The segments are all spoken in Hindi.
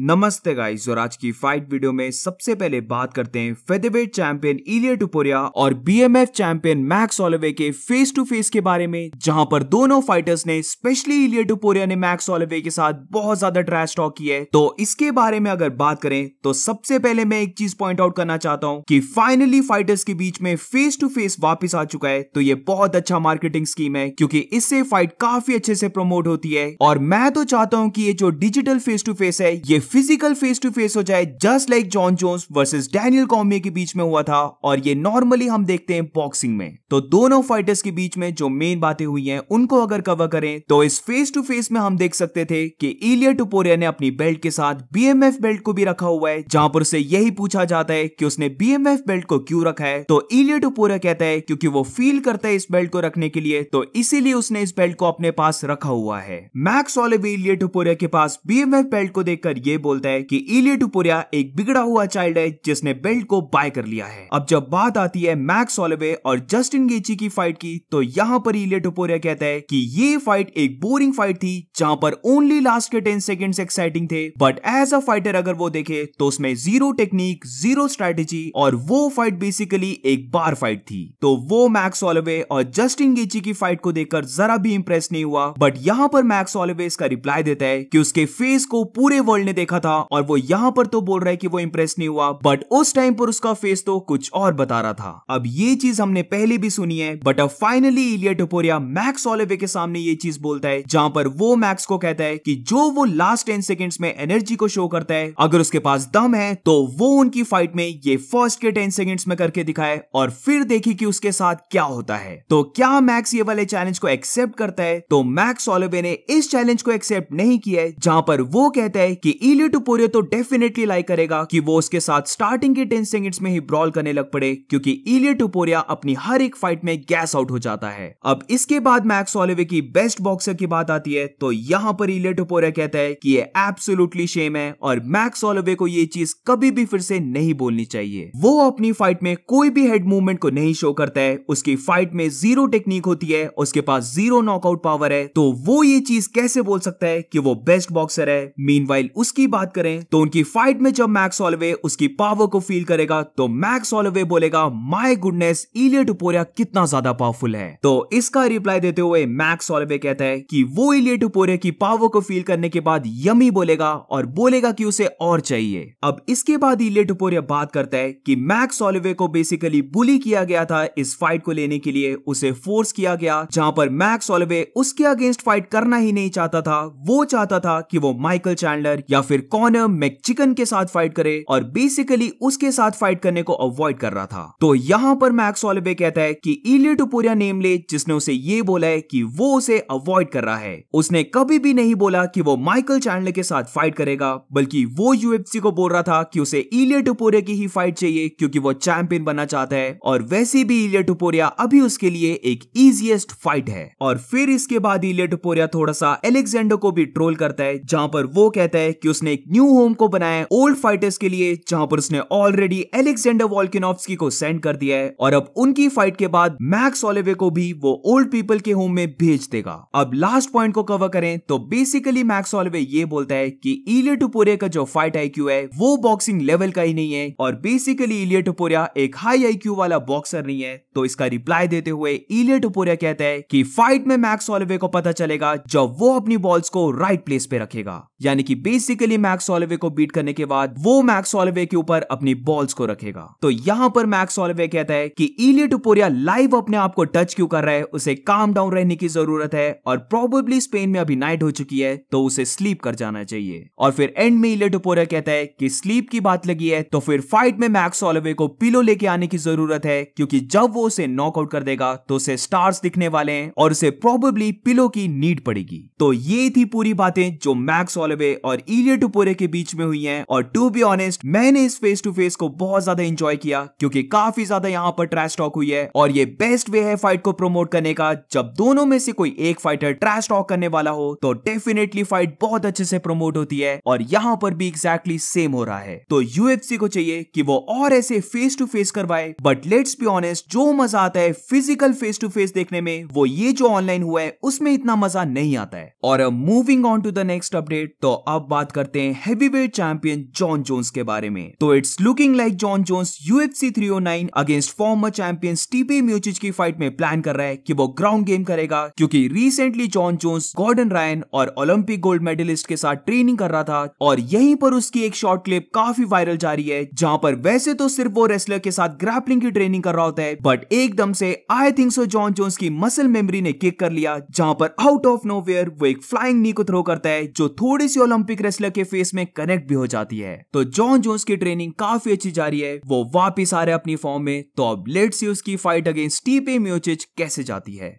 नमस्ते गाइस और आज की फाइट वीडियो में सबसे पहले बात करते हैं फेदरवेट चैंपियन इलिया टुपोरिया और बीएमएफ चैंपियन मैक्स ऑलिवे के फेस टू फेस के बारे में जहां पर दोनों फाइटर्स ने स्पेशली इलिया टुपोरिया ने मैक्स ऑलिवे के साथ बहुत ज्यादा ट्रैश टॉक की है तो इसके बारे में अगर बात करें तो सबसे पहले मैं एक चीज पॉइंट आउट करना चाहता हूँ की फाइनली फाइटर्स के बीच में फेस टू फेस वापिस आ चुका है तो ये बहुत अच्छा मार्केटिंग स्कीम है क्योंकि इससे फाइट काफी अच्छे से प्रमोट होती है और मैं तो चाहता हूँ की ये जो डिजिटल फेस टू फेस है ये फिजिकल फेस टू फेस हो जाए just like John Jones versus Daniel Cormier के बीच में हुआ था और ये नॉर्मली हम देखते हैं बॉक्सिंग में तो दोनों फाइटर्स के बीच में जो मेन बातें हुई हैं उनको अगर कवर करें तो इस फेस टू फेस में हम देख सकते थे कि इलिया टुपोरिया ने अपनी बेल्ट के साथ बीएमएफ बेल्ट को भी रखा हुआ है जहां पर उसे यही पूछा जाता है कि उसने बीएमएफ बेल्ट को क्यों रखा है तो इलिया टुपोरिया कहता है क्योंकि वो फील करता है इस बेल्ट को रखने के लिए तो इसीलिए उसने इस बेल्ट को अपने पास रखा हुआ है मैक्स ऑलिव इलिया टुपोरिया के पास बीएमएफ बेल्ट को देखकर ये ये बोलता है कि इलिया टुपोरिया एक बिगड़ा हुआ चाइल्ड है जिसने बेल्ट को बाय कर लिया है अब जब बात आती है मैक्स ऑलिवे और जस्टिन गेची की फाइट की तो यहाँ पर इलिया टुपोरिया कहता है कि ये फाइट एक बोरिंग फाइट थी जहाँ पर ओनली लास्ट के टेन सेकेंड एक्साइटिंग थे बट एज अ फाइटर अगर वो देखे तो उसमें जीरो टेक्निक जीरो स्ट्रेटेजी और वो फाइट बेसिकली एक बार फाइट थी तो वो मैक्स ऑलिवे और जस्टिन गेची की फाइट को देखकर जरा भी इंप्रेस नहीं हुआ बट यहाँ पर मैक्स ऑलिवे इसका रिप्लाई देता है कि उसके फेस को पूरे वर्ल्ड ने देखा था और वो यहाँ पर तो बोल रहा है कि वो इम्प्रेस नहीं हुआ बट उस टाइम पर उसका फेस तो कुछ और बता रहा था अब ये चीज हमने पहले भी सुनी है बट अब फाइनली इलिया टोपोरिया मैक्स ऑलिवे के सामने ये चीज बोलता है जहां पर वो मैक्स को कहता है कि जो वो लास्ट टेन सेकेंड्स में एनर्जी को शो करता है अगर उसके पास दम है तो वो उनकी फाइट में ये फर्स्ट के टेन सेकेंड्स में करके दिखाए और फिर देखी कि उसके साथ क्या होता है तो क्या मैक्स ये वाले चैलेंज को एक्सेप्ट करता है तो मैक्स ऑलिवे ने इस चैलेंज को एक्सेप्ट नहीं किया है जहां पर वो कहता है कि इलियो टुपोरियो तो डेफिनेटली लाइक करेगा कि वो उसके साथ स्टार्टिंग के टेन सेकेंड्स में ही ब्रॉल करने लग पड़े क्योंकि इलियो टुपोरिया अपनी हर एक फाइट में गैस आउट हो जाता है अब इसके बाद मैक्स ऑलिवे की बेस्ट बॉक्सर की बात आती है तो यहाँ पर इलियो टुपोरिया कहता है कि ये एब्सोल्युटली शेम है और मैक्स ऑलिवे को ये चीज कभी भी फिर से नहीं बोलनी चाहिए वो अपनी फाइट में कोई भी हेड मूवमेंट को नहीं शो करता है उसकी फाइट में जीरो टेक्निक होती है उसके पास जीरो नॉकआउट पावर है तो वो ये चीज कैसे बोल सकता है कि वो बेस्ट बॉक्सर है मीन उसकी की बात करें तो उनकी फाइट में जब मैक्स ऑलवे उसकी पावर को फील करेगा तो मैक्स ऑलवे बोलेगा माई गुडनेस इलियट टुपोरिया कितना ज्यादा पावरफुल है तो इसका रिप्लाई देते हुए मैक्स ऑलवे कहता है कि वो इलियट टुपोरिया की पावर को फील करने के बाद यमी बोलेगा और बोलेगा कि उसे और चाहिए अब इसके बाद इलियट टुपोरिया बात करता है कि मैक्स ऑलवे को बेसिकली बुली किया गया था इस फाइट को लेने के लिए उसे फोर्स किया गया जहां पर मैक्स ऑलवे उसके अगेंस्ट फाइट करना ही नहीं चाहता था वो चाहता था कि वो माइकल चैंडलर या या फिर कॉनर मैकचिकन के साथ फाइट करे और बेसिकली उसके साथ फाइट करने को अवॉइड कर रहा था तो यहाँ पर मैक्स ऑलिबे कहता है कि इलियो टुपोरिया नेम ले जिसने उसे ये बोला है कि वो उसे अवॉइड कर रहा है उसने कभी भी नहीं बोला कि वो माइकल चैंडलर के साथ फाइट करेगा बल्कि वो यूएफसी को बोल रहा था कि उसे इलियो टुपोरिया की ही फाइट चाहिए क्योंकि वो चैंपियन बनना चाहता है और वैसे भी इलियो टुपोरिया अभी उसके लिए एक इजिएस्ट फाइट है और फिर इसके बाद इलियो टुपोरिया थोड़ा सा एलेक्जेंडर को भी ट्रोल करता है जहां पर वो कहता है कि उसने एक न्यू होम को बनाया ओल्ड फाइटर्स के लिए जहां पर उसने ऑलरेडी एलेक्सेंडर वॉल्किनोव्स्की को सेंड कर दिया है और अब उनकी फाइट के बाद मैक्स ऑलिवे को भी वो ओल्ड पीपल के होम में भेज देगा अब लास्ट पॉइंट को कवर करें तो बेसिकली मैक्स ऑलिवे ये बोलता है कि इलियो टुपोरिया का जो फाइट आईक्यू है वो बॉक्सिंग लेवल का ही नहीं है और बेसिकली इलियो टुपोरिया एक हाई आईक्यू वाला बॉक्सर नहीं है तो इसका रिप्लाई देते हुए इलियो टुपोरिया कहता है कि फाइट में मैक्स ऑलिवे को पता चलेगा जब वो अपनी बॉल्स को राइट प्लेस पे रखेगा यानी कि बेसिकली फिजिकली मैक्स ऑलिवे को बीट करने के बाद वो मैक्स ऑलिवे के ऊपर अपनी बॉल्स को रखेगा तो यहाँ पर मैक्स ऑलिवे कहता है कि इलिया टुपोरिया लाइव अपने आप को टच क्यों कर रहा है उसे काम डाउन रहने की जरूरत है और प्रोबेबली स्पेन में अभी नाइट हो चुकी है तो उसे स्लीप कर जाना चाहिए और फिर एंड में इलिया टुपोरिया कहता है कि स्लीप की बात लगी है तो फिर फाइट में मैक्स ऑलिवे को पिलो लेके आने की जरूरत है क्योंकि जब वो उसे नॉकआउट कर देगा तो उसे स्टार्स दिखने वाले हैं और उसे प्रोबेबली पिलो की नीड पड़ेगी तो ये थी पूरी बातें जो मैक्स ऑलिवे और इलिय सीनियर टुपोरे के बीच में हुई है और टू बी ऑनेस्ट मैंने इस फेस टू फेस को बहुत ज्यादा इंजॉय किया क्योंकि काफी ज्यादा यहाँ पर ट्रैश टॉक हुई है और ये बेस्ट वे है फाइट को प्रमोट करने का जब दोनों में से कोई एक फाइटर ट्रैश टॉक करने वाला हो तो डेफिनेटली फाइट बहुत अच्छे से प्रमोट होती है और यहाँ पर भी एग्जैक्टली exactly सेम हो रहा है तो यूएफसी को चाहिए कि वो और ऐसे फेस टू फेस करवाए बट लेट्स बी ऑनेस्ट जो मजा आता है फिजिकल फेस टू फेस देखने में वो ये जो ऑनलाइन हुआ है उसमें इतना मजा नहीं आता है और moving on to the next update तो अब बात कर करते हैं हैवीवेट चैंपियन जॉन जोन्स के बारे में तो it's looking like John Jones UFC 309 against former champion Stipe Miocic की फाइट में प्लान कर रहा है कि वो ग्राउंड गेम करेगा क्योंकि recently John Jones Gordon Ryan और ओलंपिक गोल्ड मेडलिस्ट के साथ ट्रेनिंग कर रहा था और यहीं पर उसकी एक शॉर्ट क्लिप काफी वायरल जा रही है जहां पर वैसे तो सिर्फ वो रेसलर के साथ ग्रैपलिंग की ट्रेनिंग कर रहा होता है बट एकदम से I think so John Jones की मसल मेमोरी ने किक कर लिया जहां पर आउट ऑफ नो वो एक फ्लाइंग नी को थ्रो करता है जो थोड़ी सी ओलंपिक रेसलर के फेस में कनेक्ट भी हो जाती है तो जॉन जोन्स की ट्रेनिंग काफी अच्छी जा रही है वो वापिस आ रहे अपनी फॉर्म में तो अब लेट सी उसकी फाइट अगेंस्ट टीपे म्यूचिच कैसे जाती है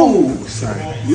Oh, oh,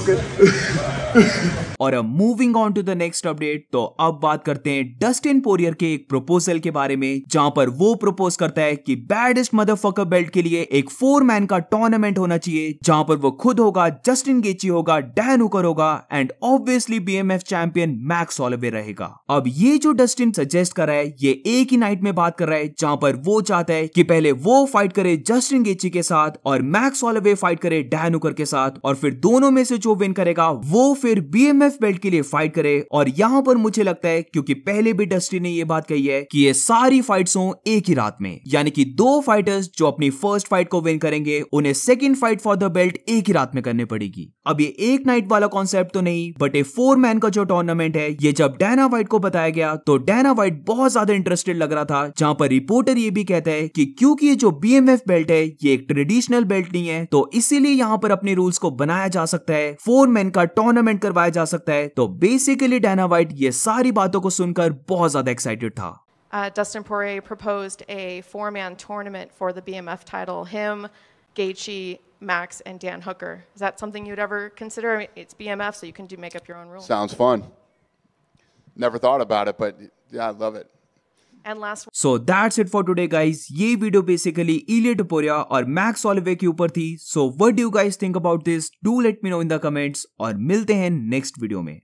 और अब moving on to the next update तो अब बात करते हैं डस्टिन पोरियर के एक प्रपोजल के बारे में जहां पर वो प्रपोज करता है कि बैडेस्ट मदरफकर बेल्ट के लिए एक फोर मैन का टूर्नामेंट होना चाहिए जहां पर वो खुद होगा जस्टिन गेची होगा डैन उकर होगा and obviously BMF champion Max Holloway रहेगा अब ये जो डस्टिन सजेस्ट कर रहा है ये एक ही नाइट में बात कर रहा है जहां पर वो चाहता है कि पहले वो फाइट करे जस्टिन गेची के साथ और मैक्स ऑलवे फाइट करे डैन उकर के साथ साथ और फिर दोनों में से जो विन करेगा वो फिर बीएमएफ बेल्ट के लिए फाइट करे और यहाँ पर मुझे लगता है क्योंकि पहले भी डस्टी ने ये बात कही है कि ये सारी फाइट्स हो एक ही रात में यानी कि दो फाइटर्स जो अपनी फर्स्ट फाइट को विन करेंगे उन्हें second fight for the belt एक ही रात में करनी पड़ेगी अब ये एक नाइट वाला कॉन्सेप्ट तो नहीं बट ये फोर मैन का जो टूर्नामेंट है ये जब डैना वाइट को बताया गया तो डैना वाइट बहुत ज्यादा इंटरेस्टेड लग रहा था जहां पर रिपोर्टर ये भी कहता है कि क्योंकि ये जो बीएमएफ बेल्ट है ये एक ट्रेडिशनल बेल्ट नहीं है तो इसीलिए यहाँ पर अपने रूल रूल्स को बनाया जा सकता है फोर मैन का टूर्नामेंट करवाया जा सकता है तो बेसिकली डायना वाइट ये सारी बातों को सुनकर बहुत ज्यादा एक्साइटेड था Uh, Dustin Poirier proposed a four man tournament for the BMF title. Him, Gaethje, Max, and Dan Hooker. Is that something you'd ever consider? I mean, it's BMF, so you can do make up your own rules. Sounds fun. Never thought about it, but yeah, I love it. So that's it for today guys ये वीडियो बेसिकली इलिय टोपोरिया और मैक्स ऑलिवे के ऊपर थी so what do guys think about this do let me know in the comments और मिलते हैं नेक्स्ट वीडियो में